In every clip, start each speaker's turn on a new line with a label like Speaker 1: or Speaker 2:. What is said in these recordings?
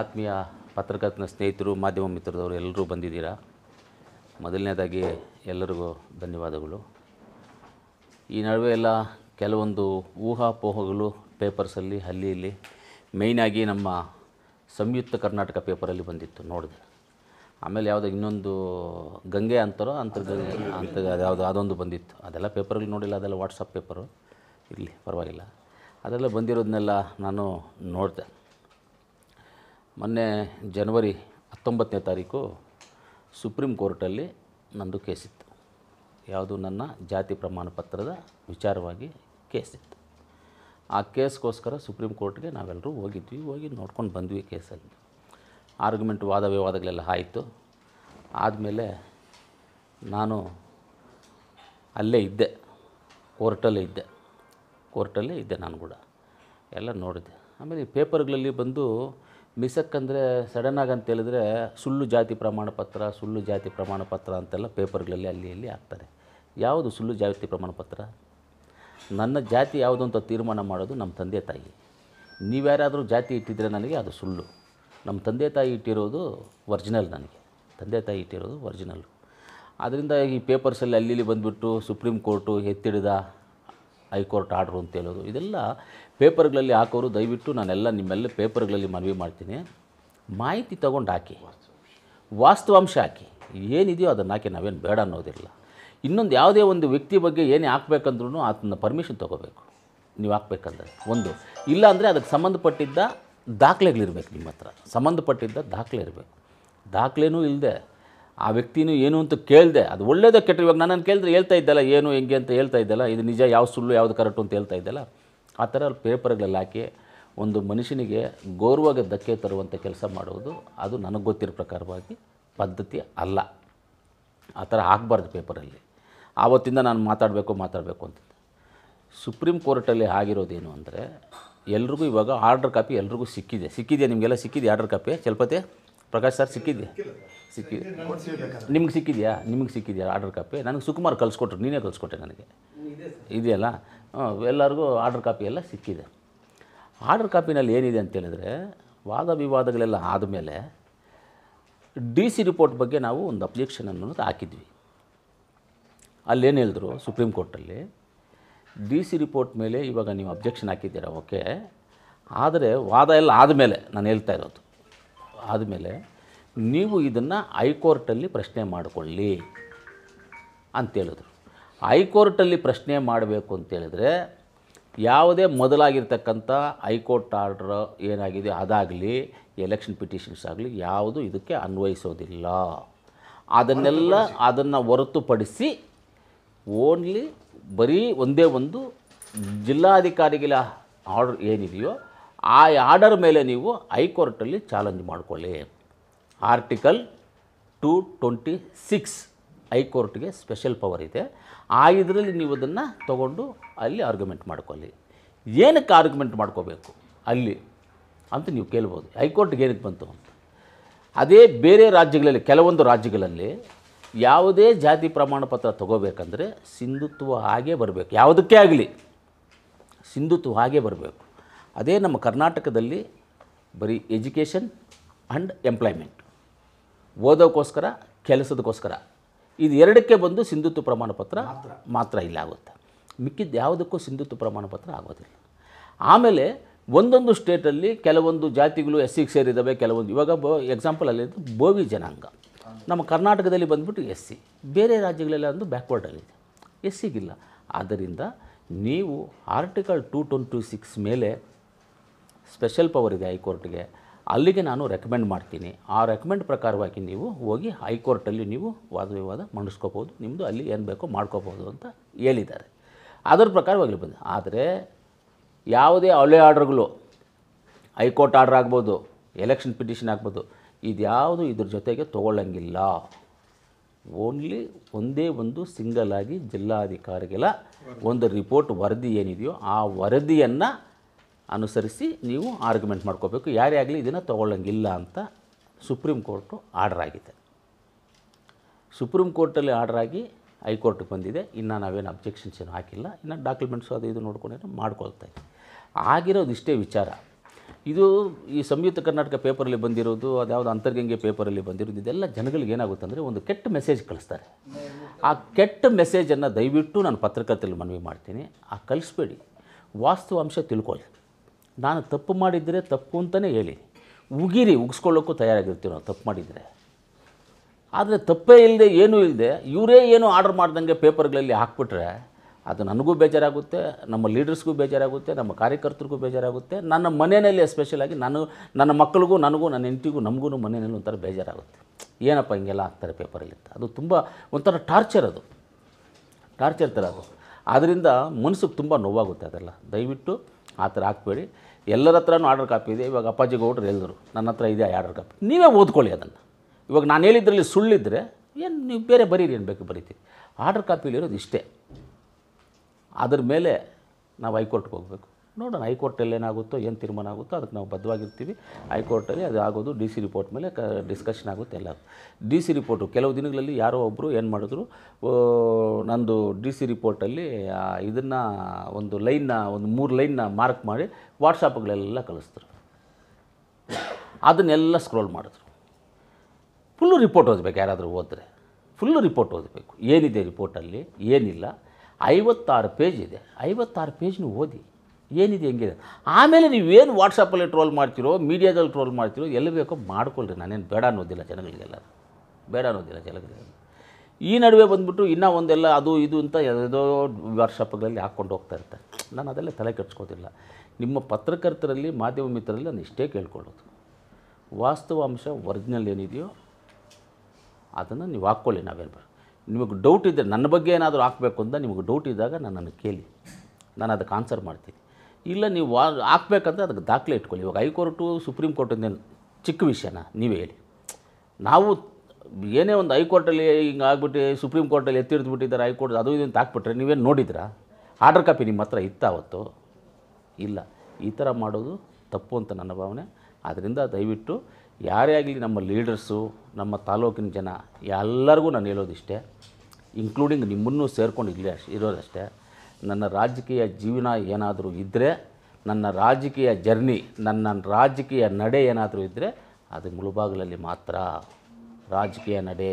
Speaker 1: ಆತ್ಮೀಯ ಪತ್ರಕರ್ತನ ಸ್ನೇಹಿತರು ಮಾಧ್ಯಮ ಮಿತ್ರದವರು ಎಲ್ಲರೂ ಬಂದಿದ್ದೀರಾ ಮೊದಲನೇದಾಗಿ ಎಲ್ಲರಿಗೂ ಧನ್ಯವಾದಗಳು ಈ ನಡುವೆ ಎಲ್ಲ ಕೆಲವೊಂದು ಊಹಾಪೋಹಗಳು ಪೇಪರ್ಸಲ್ಲಿ ಅಲ್ಲಿ ಇಲ್ಲಿ ಮೇಯ್ನಾಗಿ ನಮ್ಮ ಸಂಯುಕ್ತ ಕರ್ನಾಟಕ ಪೇಪರಲ್ಲಿ ಬಂದಿತ್ತು ನೋಡಿದೆ ಆಮೇಲೆ ಯಾವುದೋ ಇನ್ನೊಂದು ಗಂಗೆ ಅಂತಾರೋ ಅಂತರ್ಗಂಗೆ ಅಂತ ಯಾವುದೋ ಅದೊಂದು ಬಂದಿತ್ತು ಅದೆಲ್ಲ ಪೇಪರಲ್ಲಿ ನೋಡಿಲ್ಲ ಅದೆಲ್ಲ ವಾಟ್ಸಪ್ ಪೇಪರು ಇರಲಿ ಪರವಾಗಿಲ್ಲ ಅದೆಲ್ಲ ಬಂದಿರೋದನ್ನೆಲ್ಲ ನಾನು ನೋಡಿದೆ ಮೊನ್ನೆ ಜನವರಿ ಹತ್ತೊಂಬತ್ತನೇ ತಾರೀಕು ಸುಪ್ರೀಂ ಕೋರ್ಟಲ್ಲಿ ನಂದು ಕೇಸಿತ್ತು ಯಾವುದು ನನ್ನ ಜಾತಿ ಪ್ರಮಾಣ ಪತ್ರದ ವಿಚಾರವಾಗಿ ಕೇಸಿತ್ತು ಆ ಕೇಸ್ಗೋಸ್ಕರ ಸುಪ್ರೀಂ ಕೋರ್ಟ್ಗೆ ನಾವೆಲ್ಲರೂ ಹೋಗಿದ್ವಿ ಹೋಗಿ ನೋಡ್ಕೊಂಡು ಬಂದ್ವಿ ಕೇಸಲ್ಲಿ ಆರ್ಗ್ಯುಮೆಂಟ್ ವಾದ ವಿವಾದಗಳೆಲ್ಲ ಆಯಿತು ಆದಮೇಲೆ ನಾನು ಅಲ್ಲೇ ಇದ್ದೆ ಕೋರ್ಟಲ್ಲೇ ಇದ್ದೆ ಕೋರ್ಟಲ್ಲೇ ಇದ್ದೆ ನಾನು ಕೂಡ ಎಲ್ಲ ನೋಡಿದೆ ಆಮೇಲೆ ಈ ಪೇಪರ್ಗಳಲ್ಲಿ ಬಂದು ಮಿಸಕ್ಕಂದರೆ ಸಡನ್ನಾಗಿ ಅಂತ ಹೇಳಿದ್ರೆ ಸುಳ್ಳು ಜಾತಿ ಪ್ರಮಾಣ ಪತ್ರ ಸುಳ್ಳು ಜಾತಿ ಪ್ರಮಾಣ ಪತ್ರ ಅಂತೆಲ್ಲ ಪೇಪರ್ಗಳಲ್ಲಿ ಅಲ್ಲಿ ಅಲ್ಲಿ ಹಾಕ್ತಾರೆ ಯಾವುದು ಸುಳ್ಳು ಜಾತಿ ಪ್ರಮಾಣ ಪತ್ರ ನನ್ನ ಜಾತಿ ಯಾವುದು ಅಂತ ತೀರ್ಮಾನ ಮಾಡೋದು ನಮ್ಮ ತಂದೆ ತಾಯಿ ನೀವ್ಯಾರಾದರೂ ಜಾತಿ ಇಟ್ಟಿದ್ರೆ ನನಗೆ ಅದು ಸುಳ್ಳು ನಮ್ಮ ತಂದೆ ತಾಯಿ ಇಟ್ಟಿರೋದು ಒರ್ಜಿನಲ್ ನನಗೆ ತಂದೆ ತಾಯಿ ಇಟ್ಟಿರೋದು ಒರ್ಜಿನಲ್ಲು ಆದ್ದರಿಂದ ಈ ಪೇಪರ್ಸಲ್ಲಿ ಅಲ್ಲಿ ಇಲ್ಲಿ ಬಂದುಬಿಟ್ಟು ಸುಪ್ರೀಂ ಕೋರ್ಟು ಎತ್ತಿಡಿದ ಹೈಕೋರ್ಟ್ ಆರ್ಡ್ರು ಅಂತ ಹೇಳೋದು ಇದೆಲ್ಲ ಪೇಪರ್ಗಳಲ್ಲಿ ಹಾಕೋರು ದಯವಿಟ್ಟು ನಾನೆಲ್ಲ ನಿಮ್ಮೆಲ್ಲ ಪೇಪರ್ಗಳಲ್ಲಿ ಮನವಿ ಮಾಡ್ತೀನಿ ಮಾಹಿತಿ ತೊಗೊಂಡು ಹಾಕಿ ವಾಸ್ತವಾಂಶ ಹಾಕಿ ಏನಿದೆಯೋ ಅದನ್ನು ಹಾಕಿ ನಾವೇನು ಬೇಡ ಅನ್ನೋದಿಲ್ಲ ಇನ್ನೊಂದು ಯಾವುದೇ ಒಂದು ವ್ಯಕ್ತಿ ಬಗ್ಗೆ ಏನೇ ಹಾಕ್ಬೇಕಂದ್ರೂ ಅದನ್ನ ಪರ್ಮಿಷನ್ ತೊಗೋಬೇಕು ನೀವು ಹಾಕ್ಬೇಕಂದ್ರೆ ಒಂದು ಇಲ್ಲಾಂದರೆ ಅದಕ್ಕೆ ಸಂಬಂಧಪಟ್ಟಿದ್ದ ದಾಖಲೆಗಳಿರ್ಬೇಕು ನಿಮ್ಮ ಹತ್ರ ಸಂಬಂಧಪಟ್ಟಿದ್ದ ದಾಖಲೆ ಇರಬೇಕು ದಾಖಲೆನೂ ಇಲ್ಲದೆ ಆ ವ್ಯಕ್ತಿನೂ ಏನು ಅಂತ ಕೇಳಿದೆ ಅದು ಒಳ್ಳೇದ ಕೆಟ್ಟ ಇವಾಗ ನನ್ನನ್ನು ಕೇಳಿದ್ರೆ ಹೇಳ್ತಾ ಇದ್ದಲ್ಲ ಏನು ಹೆಂಗೆ ಅಂತ ಹೇಳ್ತಾ ಇದ್ದಲ್ಲ ಇದು ನಿಜ ಯಾವ ಸುಳ್ಳು ಯಾವುದು ಕರೆಕ್ಟು ಅಂತ ಹೇಳ್ತಾ ಇದ್ದಲ್ಲ ಆ ಥರ ಪೇಪರ್ಗಳೆಲ್ಲ ಹಾಕಿ ಒಂದು ಮನುಷ್ಯನಿಗೆ ಗೌರವವಾಗಿ ಧಕ್ಕೆ ತರುವಂಥ ಕೆಲಸ ಮಾಡುವುದು ಅದು ನನಗೆ ಗೊತ್ತಿರೋ ಪ್ರಕಾರವಾಗಿ ಪದ್ಧತಿ ಅಲ್ಲ ಆ ಥರ ಹಾಕಬಾರ್ದು ಪೇಪರಲ್ಲಿ ಆವತ್ತಿಂದ ನಾನು ಮಾತಾಡಬೇಕು ಮಾತಾಡಬೇಕು ಅಂತ ಸುಪ್ರೀಂ ಕೋರ್ಟಲ್ಲಿ ಆಗಿರೋದೇನು ಅಂದರೆ ಎಲ್ರಿಗೂ ಇವಾಗ ಆರ್ಡರ್ ಕಾಪಿ ಎಲ್ರಿಗೂ ಸಿಕ್ಕಿದೆ ಸಿಕ್ಕಿದೆಯಾ ನಿಮಗೆಲ್ಲ ಸಿಕ್ಕಿದೆ order copy Chalapathi Prakash sir ಸಿಕ್ಕಿದೆ ಸಿಕ್ಕಿ ನಿಮ್ಗೆ ಸಿಕ್ಕಿದೆಯಾ ನಿಮ್ಗೆ ಸಿಕ್ಕಿದೆಯಾ ಆರ್ಡರ್ ಕಾಪಿ ನನಗೆ ಸುಕುಮಾರ್ ಕಲ್ಸ್ಕೊಟ್ರು ನೀನೇ ಕಲಿಸ್ಕೊಟ್ಟೆ ನನಗೆ ಇದೆಯಲ್ಲ ಎಲ್ಲರಿಗೂ ಆರ್ಡರ್ ಕಾಪಿ ಎಲ್ಲ ಸಿಕ್ಕಿದೆ ಆರ್ಡರ್ ಕಾಪಿನಲ್ಲಿ ಏನಿದೆ ಅಂತೇಳಿದರೆ ವಾದ ವಿವಾದಗಳೆಲ್ಲ ಆದಮೇಲೆ ಡಿ ಸಿ ರಿಪೋರ್ಟ್ ಬಗ್ಗೆ ನಾವು ಒಂದು ಅಬ್ಜೆಕ್ಷನ್ ಅನ್ನೋದು ಹಾಕಿದ್ವಿ ಅಲ್ಲೇನು ಹೇಳಿದ್ರು ಸುಪ್ರೀಂ ಕೋರ್ಟಲ್ಲಿ ಡಿ ಸಿ ರಿಪೋರ್ಟ್ ಮೇಲೆ ಇವಾಗ ನೀವು ಅಬ್ಜೆಕ್ಷನ್ ಹಾಕಿದ್ದೀರಾ ಓಕೆ ಆದರೆ ವಾದ ಎಲ್ಲ ಆದಮೇಲೆ ನಾನು ಹೇಳ್ತಾ ಇರೋದು ಆದಮೇಲೆ ನೀವು ಇದನ್ನು ಹೈಕೋರ್ಟಲ್ಲಿ ಪ್ರಶ್ನೆ ಮಾಡಿಕೊಳ್ಳಿ ಅಂತೇಳಿದ್ರು ಹೈಕೋರ್ಟಲ್ಲಿ ಪ್ರಶ್ನೆ ಮಾಡಬೇಕು ಅಂತೇಳಿದ್ರೆ ಯಾವುದೇ ಮೊದಲಾಗಿರ್ತಕ್ಕಂಥ ಹೈಕೋರ್ಟ್ ಆರ್ಡ್ರ್ ಏನಾಗಿದೆ ಅದಾಗಲಿ ಎಲೆಕ್ಷನ್ ಪಿಟಿಷನ್ಸ್ ಆಗಲಿ ಯಾವುದು ಇದಕ್ಕೆ ಅನ್ವಯಿಸೋದಿಲ್ಲ ಅದನ್ನೆಲ್ಲ ಅದನ್ನು ಹೊರತುಪಡಿಸಿ ಓನ್ಲಿ ಬರೀ ಒಂದೇ ಒಂದು ಜಿಲ್ಲಾಧಿಕಾರಿಗಳ ಆರ್ಡರ್ ಏನಿದೆಯೋ ಆ ಆರ್ಡರ್ ಮೇಲೆ ನೀವು ಹೈಕೋರ್ಟಲ್ಲಿ ಚಾಲೆಂಜ್ ಮಾಡಿಕೊಳ್ಳಿ ಆರ್ಟಿಕಲ್ ಟು ಟ್ವೆಂಟಿ ಸಿಕ್ಸ್ ಹೈಕೋರ್ಟ್ಗೆ ಸ್ಪೆಷಲ್ ಪವರ್ ಇದೆ ಆ ಇದರಲ್ಲಿ ನೀವು ಅದನ್ನು ತಗೊಂಡು ಅಲ್ಲಿ ಆರ್ಗ್ಯುಮೆಂಟ್ ಮಾಡ್ಕೊಳ್ಳಿ ಏನಕ್ಕೆ ಆರ್ಗ್ಯುಮೆಂಟ್ ಮಾಡ್ಕೋಬೇಕು ಅಲ್ಲಿ ಅಂತ ನೀವು ಕೇಳ್ಬೋದು ಹೈಕೋರ್ಟ್ಗೆ ಏನಕ್ಕೆ ಬಂತು ಅಂತ ಅದೇ ಬೇರೆ ರಾಜ್ಯಗಳಲ್ಲಿ ಕೆಲವೊಂದು ರಾಜ್ಯಗಳಲ್ಲಿ ಯಾವುದೇ ಜಾತಿ ಪ್ರಮಾಣ ಪತ್ರ ತೊಗೋಬೇಕಂದ್ರೆ ಸಿಂಧುತ್ವ ಹಾಗೆ ಬರಬೇಕು ಯಾವುದಕ್ಕೆ ಆಗಲಿ ಸಿಂಧುತ್ವ ಹಾಗೆ ಬರಬೇಕು ಅದೇ ನಮ್ಮ ಕರ್ನಾಟಕದಲ್ಲಿ ಬರೀ ಎಜುಕೇಷನ್ ಆ್ಯಂಡ್ ಎಂಪ್ಲಾಯ್ಮೆಂಟ್ ಓದೋಕ್ಕೋಸ್ಕರ ಕೆಲಸದಕ್ಕೋಸ್ಕರ ಇದು ಎರಡಕ್ಕೆ ಬಂದು ಸಿಂಧುತ್ವ ಪ್ರಮಾಣ ಪತ್ರ ಮಾತ್ರ ಇಲ್ಲ ಆಗುತ್ತೆ ಮಿಕ್ಕಿದ್ದು ಯಾವುದಕ್ಕೂ ಸಿಂಧುತ್ವ ಪ್ರಮಾಣ ಪತ್ರ ಆಗೋದಿಲ್ಲ ಆಮೇಲೆ ಒಂದೊಂದು ಸ್ಟೇಟಲ್ಲಿ ಕೆಲವೊಂದು ಜಾತಿಗಳು ಎಸ್ ಸಿಗೆ ಸೇರಿದ್ದಾವೆ ಕೆಲವೊಂದು ಇವಾಗ ಬೋ ಎಕ್ಸಾಂಪಲ್ ಅಲ್ಲಿ ಬೋವಿ ಜನಾಂಗ ನಮ್ಮ ಕರ್ನಾಟಕದಲ್ಲಿ ಬಂದುಬಿಟ್ಟು ಎಸ್ ಸಿ ಬೇರೆ ರಾಜ್ಯಗಳೆಲ್ಲ ಒಂದು ಬ್ಯಾಕ್ವರ್ಡಲ್ಲಿದೆ ಎಸ್ ಸಿಗಿಲ್ಲ ಆದ್ದರಿಂದ ನೀವು ಆರ್ಟಿಕಲ್ ಟೂ ಟ್ವೆಂಟಿ ಸಿಕ್ಸ್ ಮೇಲೆ ಸ್ಪೆಷಲ್ ಪವರ್ ಇದೆ ಹೈಕೋರ್ಟ್ಗೆ ಅಲ್ಲಿಗೆ ನಾನು ರೆಕಮೆಂಡ್ ಮಾಡ್ತೀನಿ ಆ ರೆಕಮೆಂಡ್ ಪ್ರಕಾರವಾಗಿ ನೀವು ಹೋಗಿ ಹೈಕೋರ್ಟಲ್ಲಿ ನೀವು ವಾದ ವಿವಾದ ಮಂಡಿಸ್ಕೋಬೋದು ನಿಮ್ಮದು ಅಲ್ಲಿ ಏನು ಬೇಕೋ ಮಾಡ್ಕೋಬೋದು ಅಂತ ಹೇಳಿದ್ದಾರೆ ಅದರ ಪ್ರಕಾರವಾಗಿ ಬಂದ ಆದರೆ ಯಾವುದೇ ಹಳೆ ಆರ್ಡ್ರ್ಗಳು ಹೈಕೋರ್ಟ್ ಆರ್ಡ್ರ್ ಆಗ್ಬೋದು ಎಲೆಕ್ಷನ್ ಪಿಟಿಷನ್ ಆಗ್ಬೋದು ಇದ್ಯಾವುದು ಇದ್ರ ಜೊತೆಗೆ ತೊಗೊಳ್ಳಂಗಿಲ್ಲ ಓನ್ಲಿ ಒಂದೇ ಒಂದು ಸಿಂಗಲ್ ಆಗಿ ಜಿಲ್ಲಾಧಿಕಾರಿಗಳ ಒಂದು ರಿಪೋರ್ಟ್ ವರದಿ ಏನಿದೆಯೋ ಆ ವರದಿಯನ್ನು ಅನುಸರಿಸಿ ನೀವು ಆರ್ಗ್ಯುಮೆಂಟ್ ಮಾಡ್ಕೋಬೇಕು ಯಾರೇ ಆಗಲಿ ಇದನ್ನು ತೊಗೊಳ್ಳಂಗಿಲ್ಲ ಅಂತ ಸುಪ್ರೀಂ ಕೋರ್ಟು ಆರ್ಡರ್ ಆಗಿದೆ ಸುಪ್ರೀಂ ಕೋರ್ಟಲ್ಲಿ ಆರ್ಡರ್ ಆಗಿ ಹೈಕೋರ್ಟ್ಗೆ ಬಂದಿದೆ ಇನ್ನು ನಾವೇನು ಅಬ್ಜೆಕ್ಷನ್ಸ್ ಏನು ಹಾಕಿಲ್ಲ ಇನ್ನು ಡಾಕ್ಯುಮೆಂಟ್ಸು ಅದು ಇದು ನೋಡ್ಕೊಂಡೇನು ಮಾಡ್ಕೊಳ್ತಾ ಆಗಿರೋದು ಇಷ್ಟೇ ವಿಚಾರ ಇದು ಈ ಸಂಯುಕ್ತ ಕರ್ನಾಟಕ ಪೇಪರಲ್ಲಿ ಬಂದಿರೋದು ಅದ್ಯಾವುದು ಅಂತರ್ಗಂಗೆ ಪೇಪರಲ್ಲಿ ಬಂದಿರೋದು ಇದೆಲ್ಲ ಜನಗಳಿಗೆ ಏನಾಗುತ್ತೆ ಅಂದರೆ ಒಂದು ಕೆಟ್ಟ ಮೆಸೇಜ್ ಕಳಿಸ್ತಾರೆ ಆ ಕೆಟ್ಟ ಮೆಸೇಜನ್ನು ದಯವಿಟ್ಟು ನಾನು ಪತ್ರಕರ್ತರಲ್ಲಿ ಮನವಿ ಮಾಡ್ತೀನಿ ಆ ಕಲಿಸ್ಬೇಡಿ ವಾಸ್ತವಾಂಶ ತಿಳ್ಕೊಳ್ಳಿ ನಾನು ತಪ್ಪು ಮಾಡಿದರೆ ತಪ್ಪು ಅಂತಲೇ ಹೇಳಿ ಉಗಿರಿ ಉಗಿಸ್ಕೊಳ್ಳೋಕ್ಕೂ ತಯಾರಾಗಿರ್ತೀವಿ ನಾವು ತಪ್ಪು ಮಾಡಿದರೆ ಆದರೆ ತಪ್ಪೇ ಇಲ್ಲದೆ ಏನೂ ಇಲ್ಲದೆ ಇವರೇ ಏನು ಆರ್ಡರ್ ಮಾಡ್ದಂಗೆ ಪೇಪರ್ಗಳಲ್ಲಿ ಹಾಕ್ಬಿಟ್ರೆ ಅದು ನನಗೂ ಬೇಜಾರಾಗುತ್ತೆ ನಮ್ಮ ಲೀಡರ್ಸ್ಗೂ ಬೇಜಾರಾಗುತ್ತೆ ನಮ್ಮ ಕಾರ್ಯಕರ್ತರಿಗೂ ಬೇಜಾರಾಗುತ್ತೆ ನನ್ನ ಮನೆಯಲ್ಲಿ ಎಸ್ಪೆಷಲಾಗಿ ನಾನು ನನ್ನ ಮಕ್ಕಳಿಗೂ ನನಗೂ ನನ್ನ ಹೆಂಡತಿಗೂ ನಮಗೂ ಮನೆಯಲ್ಲಿ ಒಂಥರ ಬೇಜಾರಾಗುತ್ತೆ ಏನಪ್ಪ ಹಿಂಗೆಲ್ಲ ಹಾಕ್ತಾರೆ ಪೇಪರಲ್ಲಿ ಅದು ತುಂಬ ಒಂಥರ ಟಾರ್ಚರ್ ಅದು ಟಾರ್ಚರ್ ಥರ ಅದು ಆದ್ದರಿಂದ ಮನಸ್ಸಿಗೆ ತುಂಬ ನೋವಾಗುತ್ತೆ ಅದೆಲ್ಲ ದಯವಿಟ್ಟು ಆ ಥರ ಹಾಕ್ಬೇಡಿ ಎಲ್ಲರ ಹತ್ರನೂ ಆರ್ಡರ್ ಕಾಪಿ ಇದೆ ಇವಾಗ ಅಪ್ಪಾಜಿ ಗೌಡ್ರು ಹೇಳಿದ್ರು ನನ್ನ ಹತ್ರ ಇದೆ ಆರ್ಡರ್ ಕಾಪಿ ನೀವೇ ಓದ್ಕೊಳ್ಳಿ ಅದನ್ನು ಇವಾಗ ನಾನು ಹೇಳಿದ್ರಲ್ಲಿ ಸುಳ್ಳಿದ್ರೆ ಏನು ನೀವು ಬೇರೆ ಬರೀರಿ ಏನು ಬೇಕು ಬರೀತೀರಿ ಆರ್ಡರ್ ಕಾಪಿಲಿರೋದು ಇಷ್ಟೇ ಅದ್ರ ಮೇಲೆ ನಾವು ಹೈಕೋರ್ಟ್ಗೆ ಹೋಗಬೇಕು ನೋಡೋಣ ಹೈಕೋರ್ಟಲ್ಲಿ ಏನಾಗುತ್ತೋ ಏನು ತೀರ್ಮಾನ ಆಗುತ್ತೋ ಅದಕ್ಕೆ ನಾವು ಬದ್ಧವಾಗಿರ್ತೀವಿ ಹೈಕೋರ್ಟಲ್ಲಿ ಅದು ಆಗೋದು ಡಿ ಸಿ ರಿಪೋರ್ಟ್ ಮೇಲೆ ಕ ಡಿಸ್ಕಷನ್ ಆಗುತ್ತೆ ಎಲ್ಲ ಡಿ ಸಿ ರಿಪೋರ್ಟು ಕೆಲವು ದಿನಗಳಲ್ಲಿ ಯಾರೋ ಒಬ್ಬರು ಏನು ಮಾಡಿದ್ರು ನಂದು ಡಿ ಸಿ ರಿಪೋರ್ಟಲ್ಲಿ ಇದನ್ನು ಒಂದು ಲೈನ್ನ ಒಂದು ಮೂರು ಲೈನ್ನ ಮಾರ್ಕ್ ಮಾಡಿ ವಾಟ್ಸಪ್ಗಳೆಲ್ಲ ಕಳಿಸ್ತಾರೆ ಅದನ್ನೆಲ್ಲ ಸ್ಕ್ರೋಲ್ ಮಾಡಿದ್ರು ಫುಲ್ಲು ರಿಪೋರ್ಟ್ ಓದಬೇಕು ಯಾರಾದರೂ ಓದ್ರೆ ಫುಲ್ಲು ರಿಪೋರ್ಟ್ ಓದಬೇಕು ಏನಿದೆ ರಿಪೋರ್ಟಲ್ಲಿ ಏನಿಲ್ಲ ಐವತ್ತಾರು ಪೇಜ್ ಇದೆ ಐವತ್ತಾರು ಪೇಜ್ನೂ ಓದಿ ಏನಿದೆ ಹೆಂಗಿದೆ ಆಮೇಲೆ ನೀವೇನು ವಾಟ್ಸಪ್ಪಲ್ಲಿ ಟ್ರೋಲ್ ಮಾಡ್ತಿರೋ ಮೀಡಿಯಾದಲ್ಲಿ ಟ್ರೋಲ್ ಮಾಡ್ತಿರೋ ಎಲ್ಲಿ ಬೇಕೋ ಮಾಡ್ಕೊಳ್ರಿ ನಾನೇನು ಬೇಡ ಅನ್ನೋದಿಲ್ಲ ಜನಗಳಿಗೆಲ್ಲ ಬೇಡ ಅನ್ನೋದಿಲ್ಲ ಜನಗಳಿಗೆ ಈ ನಡುವೆ ಬಂದುಬಿಟ್ಟು ಇನ್ನೂ ಒಂದೆಲ್ಲ ಅದು ಇದು ಅಂತ ಯಾವುದೋ ವಾಟ್ಸಪ್ಗಳಲ್ಲಿ ಹಾಕ್ಕೊಂಡು ಹೋಗ್ತಾ ಇರ್ತಾರೆ ನಾನು ಅದೆಲ್ಲ ತಲೆ ಕೆಡ್ಸ್ಕೋದಿಲ್ಲ ನಿಮ್ಮ ಪತ್ರಕರ್ತರಲ್ಲಿ ಮಾಧ್ಯಮ ಮಿತ್ರರಲ್ಲಿ ನಾನು ಇಷ್ಟೇ ಕೇಳ್ಕೊಳ್ಳೋದು ವಾಸ್ತವಾಂಶ ಒರಿಜಿನಲ್ ಏನಿದೆಯೋ ಅದನ್ನು ನೀವು ಹಾಕ್ಕೊಳ್ಳಿ ನಾವೇನು ಬರ ನಿಮಗೆ ಡೌಟ್ ಇದ್ದರೆ ನನ್ನ ಬಗ್ಗೆ ಏನಾದರೂ ಹಾಕಬೇಕು ಅಂತ ನಿಮಗೆ ಡೌಟ್ ಇದ್ದಾಗ ನನ್ನನ್ನು ಕೇಳಿ ನಾನು ಅದಕ್ಕೆ ಆನ್ಸರ್ ಮಾಡ್ತೀನಿ ಇಲ್ಲ ನೀವು ವಾ ಹಾಕ್ಬೇಕಂದ್ರೆ ಅದಕ್ಕೆ ದಾಖಲೆ ಇಟ್ಕೊಳ್ಳಿ ಇವಾಗ ಹೈಕೋರ್ಟು ಸುಪ್ರೀಂ ಕೋರ್ಟಿಂದ ಚಿಕ್ಕ ವಿಷಯನ ನೀವೇ ಹೇಳಿ ನಾವು ಏನೇ ಒಂದು ಹೈಕೋರ್ಟಲ್ಲಿ ಹಿಂಗೆ ಆಗ್ಬಿಟ್ಟು ಸುಪ್ರೀಂ ಕೋರ್ಟಲ್ಲಿ ಎತ್ತಿಡ್ದುಬಿಟ್ಟಿದ್ದಾರೆ ಹೈಕೋರ್ಟ್ ಅದು ಇದನ್ನು ತಾಕ್ಬಿಟ್ರೆ ನೀವೇನು ನೋಡಿದ್ರಾ ಆರ್ಡರ್ ಕಾಪಿ ನಿಮ್ಮ ಹತ್ರ ಇತ್ತಾವತ್ತು ಇಲ್ಲ ಈ ಥರ ಮಾಡೋದು ತಪ್ಪು ಅಂತ ನನ್ನ ಭಾವನೆ ಆದ್ದರಿಂದ ದಯವಿಟ್ಟು ಯಾರೇ ಆಗಲಿ ನಮ್ಮ ಲೀಡರ್ಸು ನಮ್ಮ ತಾಲೂಕಿನ ಜನ ಎಲ್ಲರಿಗೂ ನಾನು ಹೇಳೋದಿಷ್ಟೇ ಇನ್ಕ್ಲೂಡಿಂಗ್ ನಿಮ್ಮನ್ನು ಸೇರ್ಕೊಂಡು ಇಲ್ಲೇ ಇರೋದಷ್ಟೇ ನನ್ನ ರಾಜಕೀಯ ಜೀವನ ಏನಾದರೂ ಇದ್ದರೆ ನನ್ನ ರಾಜಕೀಯ ಜರ್ನಿ ನನ್ನ ರಾಜಕೀಯ ನಡೆ ಏನಾದರೂ ಇದ್ದರೆ ಅದು ಮುಳುಬಾಗಿಲಲ್ಲಿ ಮಾತ್ರ ರಾಜಕೀಯ ನಡೆ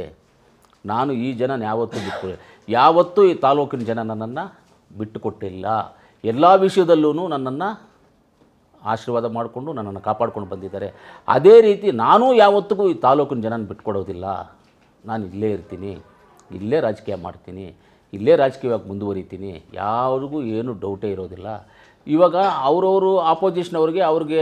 Speaker 1: ನಾನು ಈ ಜನ ಯಾವತ್ತೂ ಬಿಟ್ಟು ಯಾವತ್ತೂ ಈ ತಾಲೂಕಿನ ಜನ ನನ್ನನ್ನು ಬಿಟ್ಟುಕೊಟ್ಟಿಲ್ಲ ಎಲ್ಲ ವಿಷಯದಲ್ಲೂ ನನ್ನನ್ನು ಆಶೀರ್ವಾದ ಮಾಡಿಕೊಂಡು ನನ್ನನ್ನು ಕಾಪಾಡ್ಕೊಂಡು ಬಂದಿದ್ದಾರೆ ಅದೇ ರೀತಿ ನಾನೂ ಯಾವತ್ತಿಗೂ ಈ ತಾಲೂಕಿನ ಜನನ ಬಿಟ್ಕೊಡೋದಿಲ್ಲ ನಾನು ಇಲ್ಲೇ ಇರ್ತೀನಿ ಇಲ್ಲೇ ರಾಜಕೀಯ ಮಾಡ್ತೀನಿ ಇಲ್ಲೇ ರಾಜಕೀಯವಾಗಿ ಮುಂದುವರಿತೀನಿ ಯಾರಿಗೂ ಏನು ಡೌಟೇ ಇರೋದಿಲ್ಲ ಇವಾಗ ಅವರವರು ಆಪೋಸಿಷನವ್ರಿಗೆ ಅವ್ರಿಗೆ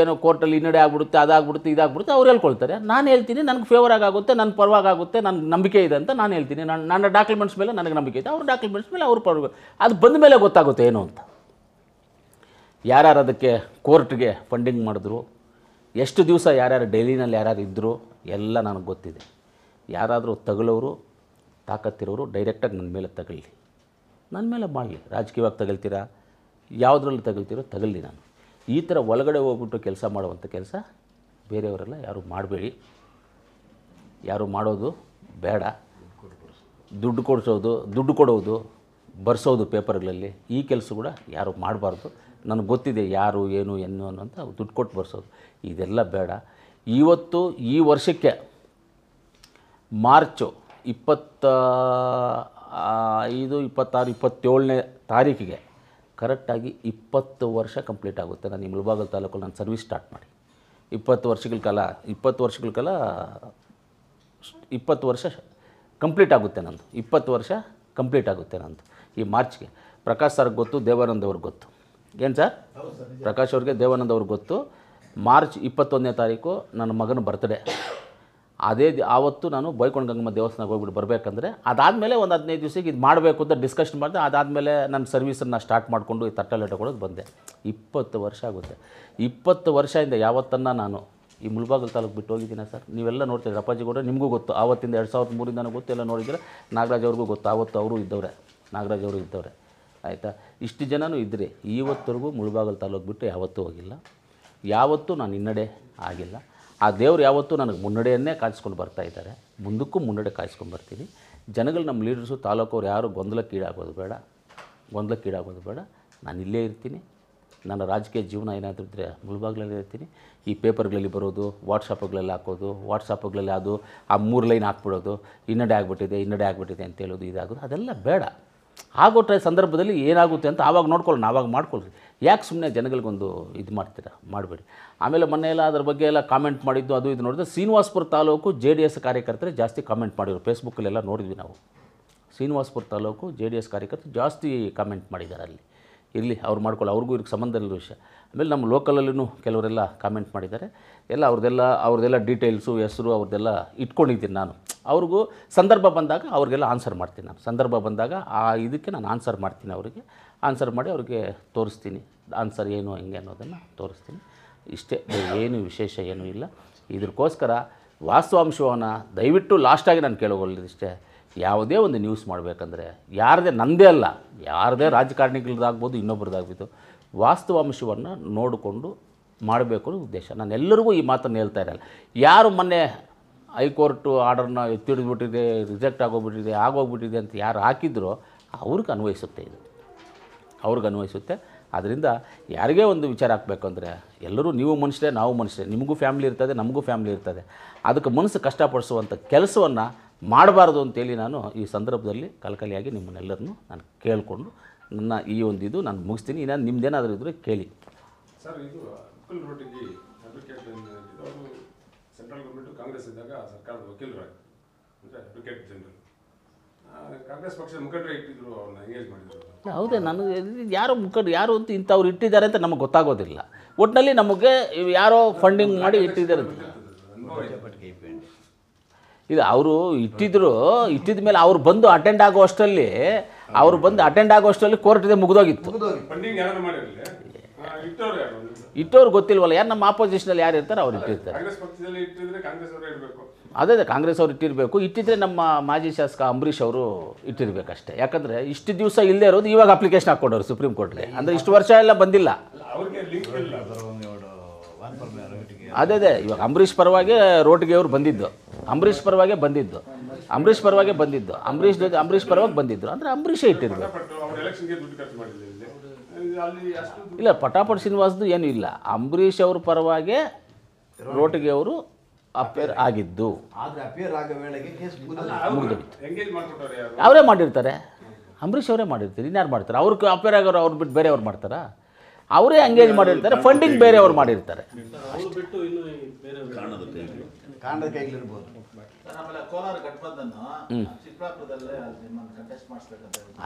Speaker 1: ಏನೋ ಕೋರ್ಟಲ್ಲಿ ಹಿನ್ನಡೆ ಆಗ್ಬಿಡುತ್ತೆ ಅದಾಗ್ಬಿಡುತ್ತೆ ಇದಾಗ್ಬಿಡುತ್ತೆ ಅವ್ರು ಹೇಳ್ಕೊಳ್ತಾರೆ ನಾನು ಹೇಳ್ತೀನಿ ನನಗೆ ಫೇವರ್ ಆಗುತ್ತೆ ನನ್ನ ಪರವಾಗುತ್ತೆ ನನ್ನ ನಂಬಿಕೆ ಇದೆ ಅಂತ ನಾನು ಹೇಳ್ತೀನಿ ನಾನು ನನ್ನ ಡಾಕ್ಯುಮೆಂಟ್ಸ್ ಮೇಲೆ ನನಗೆ ನಂಬಿಕೆ ಇದೆ ಅವ್ರ ಡಾಕ್ಯುಮೆಂಟ್ಸ್ ಮೇಲೆ ಅವ್ರ ಪರ್ವ ಅದು ಬಂದ ಮೇಲೆ ಗೊತ್ತಾಗುತ್ತೆ ಏನು ಅಂತ ಯಾರ್ಯಾರು ಅದಕ್ಕೆ ಕೋರ್ಟ್ಗೆ ಫಂಡಿಂಗ್ ಮಾಡಿದ್ರು ಎಷ್ಟು ದಿವಸ ಯಾರ್ಯಾರು ಡೈಲಿನಲ್ಲಿ ಯಾರ್ಯಾರು ಇದ್ದರು ಎಲ್ಲ ನನಗೆ ಗೊತ್ತಿದೆ ಯಾರಾದರೂ ತಗಲವರು ತಾಕತ್ತಿರೋರು ಡೈರೆಕ್ಟಾಗಿ ನನ್ನ ಮೇಲೆ ತಗೊಳ್ಳಿ ನನ್ನ ಮೇಲೆ ಮಾಡಲಿ ರಾಜಕೀಯವಾಗಿ ತಗೊಳ್ತೀರಾ ಯಾವುದ್ರಲ್ಲಿ ತಗೊಳ್ತೀರೋ ತಗಲಿ ನಾನು ಈ ಥರ ಒಳಗಡೆ ಹೋಗ್ಬಿಟ್ಟು ಕೆಲಸ ಮಾಡುವಂಥ ಕೆಲಸ ಬೇರೆಯವರೆಲ್ಲ ಯಾರು ಮಾಡಬೇಡಿ ಯಾರು ಮಾಡೋದು ಬೇಡ ದುಡ್ಡು ಕೊಡಿಸೋದು ದುಡ್ಡು ಕೊಡೋದು ಬರ್ಸೋದು ಪೇಪರ್ಗಳಲ್ಲಿ ಈ ಕೆಲಸ ಕೂಡ ಯಾರು ಮಾಡಬಾರ್ದು ನನಗೆ ಗೊತ್ತಿದೆ ಯಾರು ಏನು ಎನ್ನು ಅನ್ನೋಂಥ ದುಡ್ಡು ಕೊಟ್ಟು ಬರ್ಸೋದು ಇದೆಲ್ಲ ಬೇಡ ಇವತ್ತು ಈ ವರ್ಷಕ್ಕೆ ಮಾರ್ಚು ಇಪ್ಪತ್ತ ಐದು ಇಪ್ಪತ್ತಾರು ಇಪ್ಪತ್ತೇಳನೇ ತಾರೀಕಿಗೆ ಕರೆಕ್ಟಾಗಿ ಇಪ್ಪತ್ತು ವರ್ಷ ಕಂಪ್ಲೀಟ್ ಆಗುತ್ತೆ ನಾನು ಈ ಮುಳಬಾಗಲ್ ತಾಲೂಕಲ್ಲಿ ನಾನು ಸರ್ವಿಸ್ ಸ್ಟಾರ್ಟ್ ಮಾಡಿ ಇಪ್ಪತ್ತು ವರ್ಷಗಳ ಕಾಲ ಇಪ್ಪತ್ತು ವರ್ಷಗಳ ಕಾಲ ಇಪ್ಪತ್ತು ವರ್ಷ ಕಂಪ್ಲೀಟ್ ಆಗುತ್ತೆ ನಂದು ಇಪ್ಪತ್ತು ವರ್ಷ ಕಂಪ್ಲೀಟ್ ಆಗುತ್ತೆ ನಂದು ಈ ಮಾರ್ಚ್ಗೆ ಪ್ರಕಾಶ್ ಸರ್ಗೆ ಗೊತ್ತು ದೇವಾನಂದ ಅವ್ರಿಗೆ ಗೊತ್ತು ಏನು ಸರ್ ಪ್ರಕಾಶ್ ಅವ್ರಿಗೆ ದೇವಾನಂದ ಅವ್ರಿಗೆ ಗೊತ್ತು ಮಾರ್ಚ್ ಇಪ್ಪತ್ತೊಂದನೇ ತಾರೀಕು ನನ್ನ ಮಗನ ಬರ್ತ್ಡೇ ಅದೇ ಆವತ್ತು ನಾನು ಬೈಕೊಂಡು ಗಂಗಮ್ಮ ದೇವಸ್ಥಾನಕ್ಕೆ ಹೋಗ್ಬಿಟ್ಟು ಬರಬೇಕಂದ್ರೆ ಅದಾದಮೇಲೆ ಒಂದು ಹದಿನೈದು ದಿವಸಕ್ಕೆ ಇದು ಮಾಡಬೇಕು ಅಂತ ಡಿಸ್ಕಷನ್ ಮಾಡಿದೆ ಅದಾದಮೇಲೆ ನನ್ನ ಸರ್ವೀಸನ್ನು ಸ್ಟಾರ್ಟ್ ಮಾಡಿಕೊಂಡು ಈ ತಟ್ಟಲೆ ತಗೊಳೋದು ಬಂದೆ ಇಪ್ಪತ್ತು ವರ್ಷ ಆಗುತ್ತೆ ಇಪ್ಪತ್ತು ವರ್ಷದಿಂದ ಯಾವತ್ತನ್ನು ನಾನು ಈ ಮುಳ್ಬಾಗಲ್ ತಾಲೂಕು ಬಿಟ್ಟು ಹೋಗಿದ್ದೀನಿ ಸರ್ ನೀವೆಲ್ಲ ನೋಡ್ತೀರಿ ಅಪ್ಪಾಜಿ ಕೂಡ ನಿಮಗೂ ಗೊತ್ತು ಆವತ್ತಿಂದ ಎರಡು ಸಾವಿರದ ಮೂರಿಂದ ಗೊತ್ತು ಎಲ್ಲ ನೋಡಿದರೆ ನಾಗರಾಜ್ ಅವ್ರಿಗೂ ಗೊತ್ತು ಆವತ್ತು ಅವರು ಇದ್ದವ್ರೆ ನಾಗರಾಜ್ ಅವರು ಇದ್ದವ್ರೆ ಆಯಿತಾ ಇಷ್ಟು ಜನನೂ ಇದ್ದರೆ ಇವತ್ತರೆಗೂ ಮುಳ್ಬಾಗಲ್ ತಾಲೂಕು ಬಿಟ್ಟು ಯಾವತ್ತೂ ಹೋಗಿಲ್ಲ ಯಾವತ್ತೂ ನಾನು ಹಿನ್ನಡೆ ಆಗಿಲ್ಲ ಆ ದೇವರು ಯಾವತ್ತೂ ನನಗೆ ಮುನ್ನಡೆಯನ್ನೇ ಕಾಯಿಸ್ಕೊಂಡು ಬರ್ತಾ ಇದ್ದಾರೆ ಮುಂದಕ್ಕೂ ಮುನ್ನಡೆ ಕಾಯಿಸ್ಕೊಂಡು ಬರ್ತೀನಿ ಜನಗಳು ನಮ್ಮ ಲೀಡರ್ಸು ತಾಲೂಕವ್ರು ಯಾರು ಗೊಂದಲಕ್ಕೀಡಾಗೋದು ಬೇಡ ಗೊಂದಲಕ್ಕೀಡಾಗೋದು ಬೇಡ ನಾನು ಇಲ್ಲೇ ಇರ್ತೀನಿ ನನ್ನ ರಾಜಕೀಯ ಜೀವನ ಏನಾದರೂ ಇದ್ದರೆ ಮುಳುಬಾಗ್ಲಲ್ಲಿ ಇರ್ತೀನಿ ಈ ಪೇಪರ್ಗಳಲ್ಲಿ ಬರೋದು ವಾಟ್ಸಪ್ಗಳಲ್ಲಿ ಹಾಕೋದು ವಾಟ್ಸಪ್ಗಳಲ್ಲಿ ಅದು ಆ ಮೂರು ಲೈನ್ ಹಾಕ್ಬಿಡೋದು ಇನ್ನಡೆ ಆಗಿಬಿಟ್ಟಿದೆ ಹಿನ್ನಡೆ ಆಗಿಬಿಟ್ಟಿದೆ ಅಂತ ಹೇಳೋದು ಇದಾಗೋದು ಅದೆಲ್ಲ ಬೇಡ ಆಗೋಟ್ರೆ ಸಂದರ್ಭದಲ್ಲಿ ಏನಾಗುತ್ತೆ ಅಂತ ಆವಾಗ ನೋಡ್ಕೊಳ್ಳಿ ಆವಾಗ ಮಾಡ್ಕೊಳ್ರಿ ಯಾಕೆ ಸುಮ್ಮನೆ ಜನಗಳಿಗೊಂದು ಇದು ಮಾಡ್ತೀರಾ ಮಾಡಬೇಡಿ ಆಮೇಲೆ ಮೊನ್ನೆ ಎಲ್ಲ ಅದ್ರ ಬಗ್ಗೆ ಎಲ್ಲ ಕಾಮೆಂಟ್ ಮಾಡಿದ್ದು ಅದು ಇದು ನೋಡಿದ್ರೆ Srinivaspur taluk J D S ಕಾರ್ಯಕರ್ತರೇ ಜಾಸ್ತಿ ಕಾಮೆಂಟ್ ಮಾಡಿದರು ಫೇಸ್ಬುಕ್ಕಲ್ಲೆಲ್ಲ ನೋಡಿದ್ವಿ ನಾವು Srinivaspur taluk J D S ಕಾರ್ಯಕರ್ತರು ಜಾಸ್ತಿ ಕಾಮೆಂಟ್ ಮಾಡಿದ್ದಾರೆ ಅಲ್ಲಿ ಇರಲಿ ಅವ್ರು ಮಾಡ್ಕೊಳ್ಳಿ ಅವ್ರಿಗೂ ಇವ್ರಿಗೆ ಸಂಬಂಧ ಇರೋ ವಿಷಯ ಆಮೇಲೆ ನಮ್ಮ ಲೋಕಲಲ್ಲೂ ಕೆಲವರೆಲ್ಲ ಕಾಮೆಂಟ್ ಮಾಡಿದ್ದಾರೆ ಎಲ್ಲ ಅವ್ರದ್ದೆಲ್ಲ ಅವ್ರದ್ದೆಲ್ಲ ಡೀಟೇಲ್ಸು ಹೆಸರು ಅವ್ರದ್ದೆಲ್ಲ ಇಟ್ಕೊಂಡಿದ್ದೀನಿ ನಾನು ಅವ್ರಿಗೂ ಸಂದರ್ಭ ಬಂದಾಗ ಅವ್ರಿಗೆಲ್ಲ ಆನ್ಸರ್ ಮಾಡ್ತೀನಿ ನಾನು ಸಂದರ್ಭ ಬಂದಾಗ ಆ ಇದಕ್ಕೆ ನಾನು ಆನ್ಸರ್ ಮಾಡ್ತೀನಿ ಅವರಿಗೆ ಆನ್ಸರ್ ಮಾಡಿ ಅವ್ರಿಗೆ ತೋರಿಸ್ತೀನಿ ಆನ್ಸರ್ ಏನು ಹೆಂಗೆ ಅನ್ನೋದನ್ನು ತೋರಿಸ್ತೀನಿ ಇಷ್ಟೇ ಏನು ವಿಶೇಷ ಏನೂ ಇಲ್ಲ ಇದಕ್ಕೋಸ್ಕರ ವಾಸ್ತವಾಂಶವನ್ನು ದಯವಿಟ್ಟು ಲಾಸ್ಟಾಗಿ ನಾನು ಇಷ್ಟೇ ಯಾವುದೇ ಒಂದು ನ್ಯೂಸ್ ಮಾಡಬೇಕಂದ್ರೆ ಯಾರದೇ ನಂದೇ ಅಲ್ಲ ಯಾರದೇ ರಾಜಕಾರಣಿಗಳದ್ದಾಗ್ಬೋದು ಇನ್ನೊಬ್ಬರದ್ದಾಗ್ಬೋದು ವಾಸ್ತವಾಂಶವನ್ನು ನೋಡಿಕೊಂಡು ಮಾಡಬೇಕು ಅನ್ನೋ ಉದ್ದೇಶ ನಾನು ಎಲ್ಲರಿಗೂ ಈ ಮಾತನ್ನು ಹೇಳ್ತಾ ಇರಲ್ಲ ಯಾರು ಮೊನ್ನೆ ಹೈಕೋರ್ಟು ಆರ್ಡರ್ನ ಎತ್ತಿಡಿದ್ಬಿಟ್ಟಿದೆ ರಿಜೆಕ್ಟ್ ಆಗೋಗ್ಬಿಟ್ಟಿದೆ ಆಗೋಗ್ಬಿಟ್ಟಿದೆ ಅಂತ ಯಾರು ಹಾಕಿದ್ರೋ ಅವ್ರಿಗೆ ಅನ್ವಯಿಸುತ್ತೆ ಇದು ಅವ್ರಿಗೆ ಅನ್ವಯಿಸುತ್ತೆ ಆದ್ದರಿಂದ ಯಾರಿಗೇ ಒಂದು ವಿಚಾರ ಹಾಕ್ಬೇಕಂದ್ರೆ ಎಲ್ಲರೂ ನೀವು ಮನುಷ್ಯರೇ ನಾವು ಮನುಷ್ಯರೇ ನಿಮಗೂ ಫ್ಯಾಮ್ಲಿ ಇರ್ತದೆ ನಮಗೂ ಫ್ಯಾಮ್ಲಿ ಇರ್ತದೆ ಅದಕ್ಕೆ ಮನಸ್ಸು ಕಷ್ಟಪಡಿಸುವಂಥ ಕೆಲಸವನ್ನು ಮಾಡಬಾರ್ದು ಅಂತೇಳಿ ನಾನು ಈ ಸಂದರ್ಭದಲ್ಲಿ ಕಲಕಲಿಯಾಗಿ ನಿಮ್ಮನ್ನೆಲ್ಲರನ್ನು ನಾನು ಕೇಳಿಕೊಂಡು ನನ್ನ ಈ ಒಂದು ಇದು ನಾನು ಮುಗಿಸ್ತೀನಿ ಇನ್ನೇನು ನಿಮ್ದೇನಾದರೂ ಇದ್ರೆ ಕೇಳಿ ಸರ್ ಇದು ಅಬ್ದುಲ್ ರೋಟಿಗೆ ಅಡ್ವೊಕೇಟ್ ಅವರು ಸೆಂಟ್ರಲ್ ಗೌರ್ಮೆಂಟು ಕಾಂಗ್ರೆಸ್ ಇದ್ದಾಗ ಸರ್ಕಾರದ ವಕೀಲರಾಗಿ ಅಂದರೆ ಅಡ್ವೊಕೇಟ್ ಜನರಲ್ ಕಾಂಗ್ರೆಸ್ ಪಕ್ಷ ಮುಖಂಡರೇ ಇಟ್ಟಿದ್ರು ಅವ್ರನ್ನ ಎಂಗೇಜ್ ಮಾಡಿದ್ರು ಹೌದೇ ನನಗೆ ಯಾರು ಮುಖಂಡರು ಯಾರು ಅಂತ ಇಂಥವ್ರು ಇಟ್ಟಿದ್ದಾರೆ ಅಂತ ನಮಗೆ ಗೊತ್ತಾಗೋದಿಲ್ಲ ಒಟ್ಟಿನಲ್ಲಿ ನಮಗೆ ಯಾರೋ ಫಂಡಿಂಗ್ ಮಾಡಿ ಇಟ್ಟಿದ್ದಾರೆ ಇದು ಅವರು ಇಟ್ಟಿದ್ರು ಇಟ್ಟಿದ ಮೇಲೆ ಅವ್ರು ಬಂದು ಅಟೆಂಡ್ ಆಗೋ ಅಷ್ಟರಲ್ಲಿ ಅವರು ಬಂದು ಅಟೆಂಡ್ ಆಗೋಷ್ಟರಲ್ಲಿ ಕೋರ್ಟ್ ಇದೆ ಮುಗಿದೋಗಿತ್ತು ಇಟ್ಟವ್ರು ಗೊತ್ತಿಲ್ವಲ್ಲ ಯಾರು ನಮ್ಮ ಅಲ್ಲಿ ಯಾರು ಇರ್ತಾರೆ ಅವ್ರು ಇಟ್ಟಿರ್ತಾರೆ ಅದೇ ಅದೇ ಕಾಂಗ್ರೆಸ್ ಅವ್ರು ಇಟ್ಟಿರಬೇಕು ಇಟ್ಟಿದ್ರೆ ನಮ್ಮ ಮಾಜಿ ಶಾಸಕ ಅಂಬರೀಷ್ ಅವರು ಇಟ್ಟಿರ್ಬೇಕಷ್ಟೇ ಯಾಕಂದ್ರೆ ಇಷ್ಟು ದಿವಸ ಇಲ್ಲದೆ ಇರೋದು ಇವಾಗ ಅಪ್ಲಿಕೇಶನ್ ಹಾಕೊಂಡವ್ರು ಸುಪ್ರೀಂ ಕೋರ್ಟ್ಗೆ ಅಂದ್ರೆ ಇಷ್ಟು ವರ್ಷ ಎಲ್ಲ ಬಂದಿಲ್ಲ ಅದೇ ಅದೇ ಇವಾಗ ಅಂಬರೀಷ್ ಪರವಾಗಿ ರೋಟ್ಗೆ ಅವರು ಬಂದಿದ್ದು ಅಂಬರೀಷ್ ಪರವಾಗಿ ಬಂದಿದ್ದು ಅಂಬರೀಷ್ ಪರವಾಗಿ ಬಂದಿದ್ದು ಅಂಬರೀಷ್ ಜೊತೆ ಅಂಬರೀಷ್ ಪರವಾಗಿ ಬಂದಿದ್ದರು ಅಂದರೆ ಅಂಬರೀಷೇ ಇಟ್ಟಿದ್ರು ಇಲ್ಲ ಪಟಾಪಟ್ ಶ್ರೀನಿವಾಸದ್ದು ಏನೂ ಇಲ್ಲ ಅಂಬರೀಷ್ ಅವ್ರ ಪರವಾಗಿ ರೋಟಿಗೆ ಅವರು ಅಪೇರ್ ಆಗಿದ್ದು ಅವರೇ ಮಾಡಿರ್ತಾರೆ ಅಂಬರೀಷ್ ಅವರೇ ಮಾಡಿರ್ತಾರೆ ಇನ್ಯಾರು ಮಾಡ್ತಾರೆ ಅವ್ರಿಗೆ ಅಪೇರ್ ಆಗೋರು ಅವ್ರು ಬಿಟ್ಟು ಬೇರೆಯವ್ರು ಮಾಡ್ತಾರಾ ಅವರೇ ಎಂಗೇಜ್ ಮಾಡಿರ್ತಾರೆ ಫಂಡಿಂಗ್ ಬೇರೆಯವ್ರು ಮಾಡಿರ್ತಾರೆ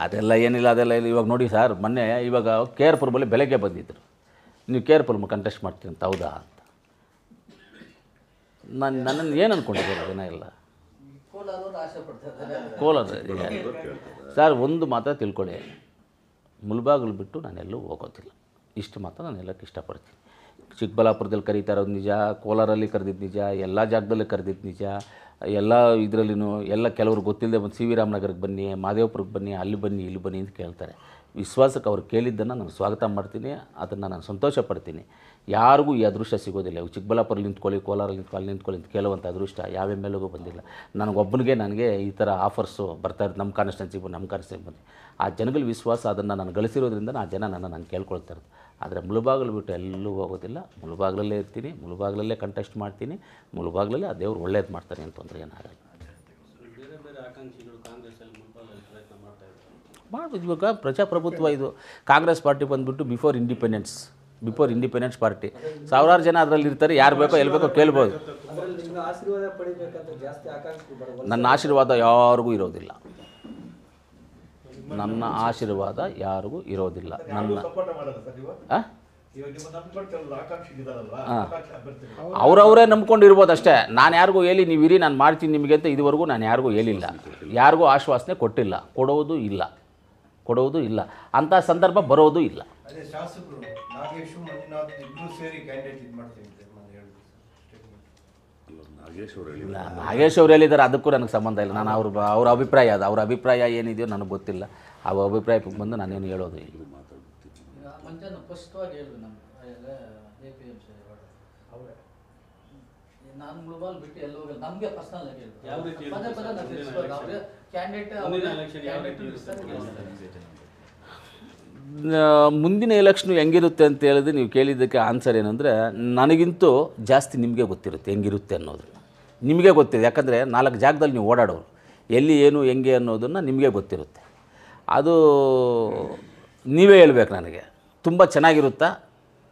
Speaker 1: ಅದೆಲ್ಲ ಏನಿಲ್ಲ ಅದೆಲ್ಲ ಇಲ್ಲಿ ಇವಾಗ ನೋಡಿ ಸರ್ ಮೊನ್ನೆ ಇವಾಗ ಕೇರ್ಪುರ್ ಬಳಿ ಬೆಳಗ್ಗೆ ಬಂದಿದ್ದರು ನೀವು ಕೇರ್ಪುರ್ ಕಂಟೆಸ್ಟ್ ಮಾಡ್ತೀನಿ ಅಂತ ಹೌದಾ ಅಂತ ನಾನು ನನ್ನನ್ನು ಏನು ಅಂದ್ಕೊಂಡಿದ್ದೆ ಜನ ಎಲ್ಲ ಕೋಲಾರ ಸರ್ ಒಂದು ಮಾತ್ರ ತಿಳ್ಕೊಳ್ಳಿ ಮುಲ್ಬಾಗಿಲು ಬಿಟ್ಟು ನಾನೆಲ್ಲೂ ಹೋಗೋದಿಲ್ಲ ಇಷ್ಟು ಮಾತ್ರ ನಾನು ಎಲ್ಲಕ್ಕೆ ಇಷ್ಟಪಡ್ತೀನಿ ಚಿಕ್ಕಬಳ್ಳಾಪುರದಲ್ಲಿ ಕರೀತಾ ಇರೋದು ನಿಜ ಕೋಲಾರಲ್ಲಿ ಕರೆದಿದ್ದು ನಿಜ ಎಲ್ಲ ಜಾಗದಲ್ಲಿ ಕರೆದಿದ್ದು ನಿಜ ಎಲ್ಲ ಇದರಲ್ಲಿಯೂ ಎಲ್ಲ ಕೆಲವರು ಗೊತ್ತಿಲ್ಲದೆ ಬಂದು ಸಿ ವಿ ರಾಮನಗರಕ್ಕೆ ಬನ್ನಿ ಮಹದೇವಪುರಕ್ಕೆ ಬನ್ನಿ ಅಲ್ಲಿ ಬನ್ನಿ ಇಲ್ಲಿ ಬನ್ನಿ ಅಂತ ಕೇಳ್ತಾರೆ ವಿಶ್ವಾಸಕ್ಕೆ ಅವ್ರು ಕೇಳಿದ್ದನ್ನು ನಾನು ಸ್ವಾಗತ ಮಾಡ್ತೀನಿ ಅದನ್ನು ನಾನು ಸಂತೋಷ ಪಡ್ತೀನಿ ಯಾರಿಗೂ ಈ ಅದೃಷ್ಟ ಸಿಗೋದಿಲ್ಲ ಚಿಕ್ಕಬಳ್ಳಾಪುರ ನಿಂತ್ಕೊಳ್ಳಿ ಕೋಲಾರ ನಿಂತ್ಕೊಳ್ಳಿ ನಿಂತ್ಕೊಳ್ಳಿ ಅಂತ ಕೇಳುವಂಥ ಅದೃಷ್ಟ ಯಾವ ಎಮ್ ಎಲ್ಗೂ ಬಂದಿಲ್ಲ ನನಗೊಬ್ಬನಿಗೆ ನನಗೆ ಈ ಥರ ಆಫರ್ಸು ಇರೋದು ನಮ್ಮ ಕಾನ್ಸ್ಟೆನ್ಸಿಗೆ ನಮ್ಮ ಕಾನ್ಸ್ಟೆನ್ಸಿಗೆ ಬಂದು ಆ ಜನಗಳ ವಿಶ್ವಾಸ ಅದನ್ನು ನಾನು ಗಳಿಸಿರೋದ್ರಿಂದ ಆ ಜನ ನನ್ನ ನಾನು ಕೇಳ್ಕೊಳ್ತಾ ಇರೋದು ಆದರೆ ಮುಳುಬಾಗಿಲು ಬಿಟ್ಟು ಎಲ್ಲೂ ಹೋಗೋದಿಲ್ಲ ಮುಳುಬಾಗಿಲಲ್ಲೇ ಇರ್ತೀನಿ ಮುಳುಬಾಗಿಲಲ್ಲೇ ಕಂಟೆಸ್ಟ್ ಮಾಡ್ತೀನಿ ಮುಳುಬಾಗಿಲಲ್ಲೇ ಆ ದೇವ್ರು ಒಳ್ಳೇದು ಮಾಡ್ತಾರೆ ಅಂತ ತೊಂದರೆ ಏನಾಗಲ್ಲ ಮಾಡ್ಬೋದು ಇವಾಗ ಪ್ರಜಾಪ್ರಭುತ್ವ ಇದು ಕಾಂಗ್ರೆಸ್ ಪಾರ್ಟಿ ಬಂದುಬಿಟ್ಟು before independence before independence party ಸಾವಿರಾರು ಜನ ಅದರಲ್ಲಿ ಇರ್ತಾರೆ ಯಾರು ಬೇಕೋ ಎಲ್ಲಿ ಬೇಕೋ ಕೇಳ್ಬೋದು ನನ್ನ ಆಶೀರ್ವಾದ ಯಾರಿಗೂ ಇರೋದಿಲ್ಲ ನನ್ನ ಆಶೀರ್ವಾದ ಯಾರಿಗೂ ಇರೋದಿಲ್ಲ ನನ್ನ ಅವರವರೇ ನಂಬ್ಕೊಂಡು ಇರ್ಬೋದು ಅಷ್ಟೇ ನಾನು ಯಾರಿಗೂ ಹೇಳಿ ನೀವು ಇರಿ ನಾನು ಮಾಡ್ತೀನಿ ನಿಮಗೆ ಅಂತ ಇದುವರೆಗೂ ನಾನು ಯಾರಿಗೂ ಹೇಳಿಲ್ಲ ಯಾರಿಗೂ ಆಶ್ವಾಸನೆ ಕೊಟ್ಟಿಲ್ಲ ಕೊಡೋದು ಇಲ್ಲ ಕೊಡೋದು ಇಲ್ಲ ಅಂತ ಸಂದರ್ಭ ಬರೋದು ಇಲ್ಲ ನಾಗೇಶ್ ಅವ್ರು ಹೇಳಿದ್ದಾರೆ ಅದಕ್ಕೂ ನನಗೆ ಸಂಬಂಧ ಇಲ್ಲ ನಾನು ಅವ್ರ ಅವ್ರ ಅಭಿಪ್ರಾಯ ಅದು ಅವ್ರ ಅಭಿಪ್ರಾಯ ಏನಿದೆಯೋ ನನಗೆ ಗೊತ್ತಿಲ್ಲ ಆ ಅಭಿಪ್ರಾಯಕ್ಕೆ ಬಂದು ನಾನೇನು ಹೇಳೋದು ಮುಂದಿನ ಎಲೆಕ್ಷನ್ ಹೆಂಗಿರುತ್ತೆ ಅಂತ ಹೇಳಿದ್ರೆ ನೀವು ಕೇಳಿದ್ದಕ್ಕೆ ಆನ್ಸರ್ ಏನಂದರೆ ನನಗಿಂತೂ ಜಾಸ್ತಿ ನಿಮಗೆ ಗೊತ್ತಿರುತ್ತೆ ಹೆಂಗಿರುತ್ತೆ ಅನ್ನೋದು ನಿಮಗೆ ಗೊತ್ತಿದೆ ಯಾಕಂದರೆ ನಾಲ್ಕು ಜಾಗದಲ್ಲಿ ನೀವು ಓಡಾಡೋರು ಎಲ್ಲಿ ಏನು ಹೆಂಗೆ ಅನ್ನೋದನ್ನು ನಿಮಗೆ ಗೊತ್ತಿರುತ್ತೆ ಅದು ನೀವೇ ಹೇಳ್ಬೇಕು ನನಗೆ ತುಂಬ ಚೆನ್ನಾಗಿರುತ್ತಾ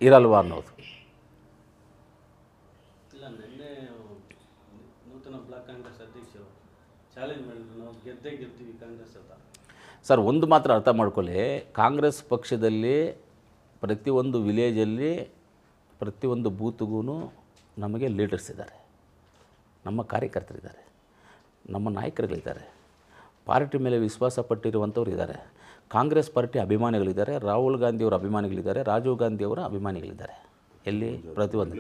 Speaker 1: ಇರಲ್ವಾ ಅನ್ನೋದು ಸರ್ ಒಂದು ಮಾತ್ರ ಅರ್ಥ ಮಾಡ್ಕೊಳ್ಳಿ ಕಾಂಗ್ರೆಸ್ ಪಕ್ಷದಲ್ಲಿ ಪ್ರತಿಯೊಂದು ವಿಲೇಜಲ್ಲಿ ಪ್ರತಿಯೊಂದು ಬೂತ್ಗೂ ನಮಗೆ ಲೀಡರ್ಸ್ ಇದ್ದಾರೆ ನಮ್ಮ ಕಾರ್ಯಕರ್ತರಿದ್ದಾರೆ ನಮ್ಮ ನಾಯಕರುಗಳಿದ್ದಾರೆ ಪಾರ್ಟಿ ಮೇಲೆ ವಿಶ್ವಾಸ ಪಟ್ಟಿರುವಂಥವ್ರು ಇದ್ದಾರೆ ಕಾಂಗ್ರೆಸ್ ಪಾರ್ಟಿ ಅಭಿಮಾನಿಗಳಿದ್ದಾರೆ ರಾಹುಲ್ ಗಾಂಧಿಯವರ ಅಭಿಮಾನಿಗಳಿದ್ದಾರೆ ರಾಜೀವ್ ಗಾಂಧಿಯವರ ಅಭಿಮಾನಿಗಳಿದ್ದಾರೆ ಎಲ್ಲಿ ಪ್ರತಿಯೊಂದು